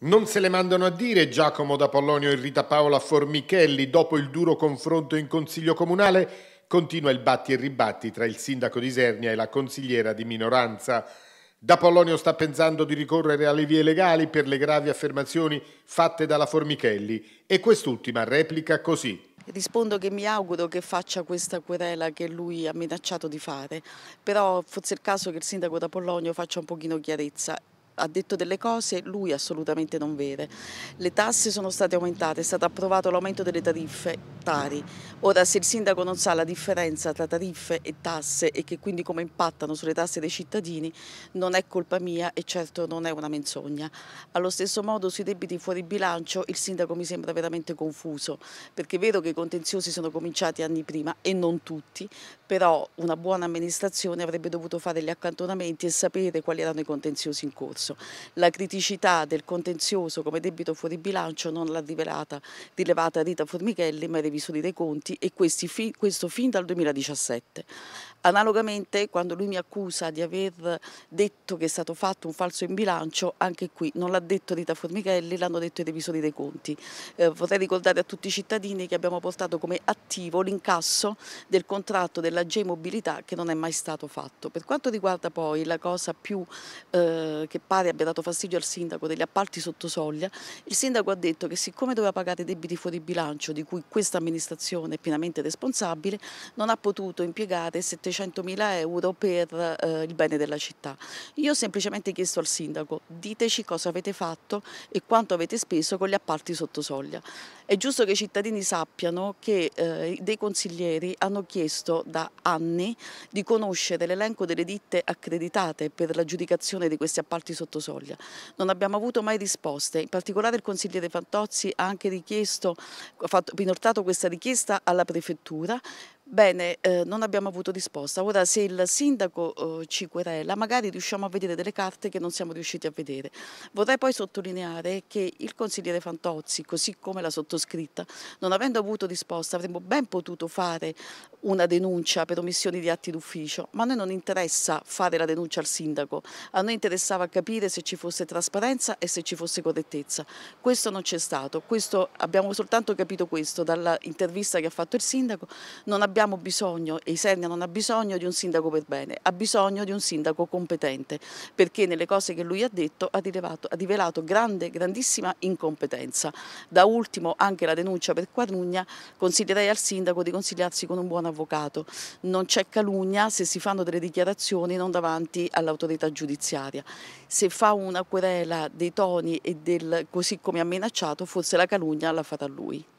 Non se le mandano a dire Giacomo da Pollonio e Rita Paola Formichelli dopo il duro confronto in consiglio comunale. Continua il batti e ribatti tra il sindaco di Sernia e la consigliera di minoranza. Da Pollonio sta pensando di ricorrere alle vie legali per le gravi affermazioni fatte dalla Formichelli e quest'ultima replica così. Rispondo che mi auguro che faccia questa querela che lui ha minacciato di fare, però forse è il caso che il sindaco da Pollonio faccia un pochino chiarezza ha detto delle cose, lui assolutamente non vere. Le tasse sono state aumentate, è stato approvato l'aumento delle tariffe, alimentari. Ora, se il sindaco non sa la differenza tra tariffe e tasse e che quindi come impattano sulle tasse dei cittadini, non è colpa mia e certo non è una menzogna. Allo stesso modo sui debiti fuori bilancio il sindaco mi sembra veramente confuso, perché è vero che i contenziosi sono cominciati anni prima e non tutti, però una buona amministrazione avrebbe dovuto fare gli accantonamenti e sapere quali erano i contenziosi in corso. La criticità del contenzioso come debito fuori bilancio non l'ha rilevata Rita Formichelli, ma è revisori dei conti e questi, questo fin dal 2017. Analogamente quando lui mi accusa di aver detto che è stato fatto un falso in bilancio, anche qui non l'ha detto Rita Formichelli, l'hanno detto i revisori dei conti. Eh, vorrei ricordare a tutti i cittadini che abbiamo portato come attivo l'incasso del contratto della G-Mobilità che non è mai stato fatto. Per quanto riguarda poi la cosa più eh, che pare abbia dato fastidio al sindaco degli appalti sotto soglia, il sindaco ha detto che siccome doveva pagare i debiti fuori bilancio di cui questa amministrazione pienamente responsabile non ha potuto impiegare 700 mila euro per eh, il bene della città. Io ho semplicemente chiesto al sindaco diteci cosa avete fatto e quanto avete speso con gli appalti sotto soglia. È giusto che i cittadini sappiano che eh, dei consiglieri hanno chiesto da anni di conoscere l'elenco delle ditte accreditate per l'aggiudicazione di questi appalti sotto soglia. Non abbiamo avuto mai risposte, in particolare il consigliere Fantozzi ha anche richiesto, ha fatto, rinortato questa richiesta alla prefettura Bene, eh, non abbiamo avuto risposta. Ora se il sindaco eh, ci querela, magari riusciamo a vedere delle carte che non siamo riusciti a vedere. Vorrei poi sottolineare che il consigliere Fantozzi, così come la sottoscritta, non avendo avuto risposta, avremmo ben potuto fare una denuncia per omissioni di atti d'ufficio, ma a noi non interessa fare la denuncia al sindaco, a noi interessava capire se ci fosse trasparenza e se ci fosse correttezza. Questo non c'è stato, questo, abbiamo soltanto capito questo dall'intervista che ha fatto il sindaco, non abbiamo abbiamo bisogno, e Isernia non ha bisogno di un sindaco per bene, ha bisogno di un sindaco competente, perché nelle cose che lui ha detto ha, rilevato, ha rivelato grande, grandissima incompetenza. Da ultimo anche la denuncia per Quadrugna, consiglierei al sindaco di consigliarsi con un buon avvocato. Non c'è calunnia se si fanno delle dichiarazioni non davanti all'autorità giudiziaria. Se fa una querela dei toni e del così come ha minacciato, forse la calunnia la farà lui.